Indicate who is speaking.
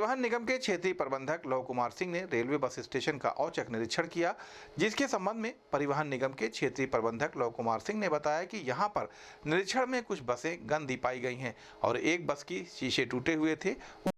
Speaker 1: परिवहन निगम के क्षेत्रीय प्रबंधक लव कुमार सिंह ने रेलवे बस स्टेशन का औचक निरीक्षण किया जिसके संबंध में परिवहन निगम के क्षेत्रीय प्रबंधक लव कुमार सिंह ने बताया कि यहां पर निरीक्षण में कुछ बसें गंदी पाई गई हैं और एक बस की शीशे टूटे हुए थे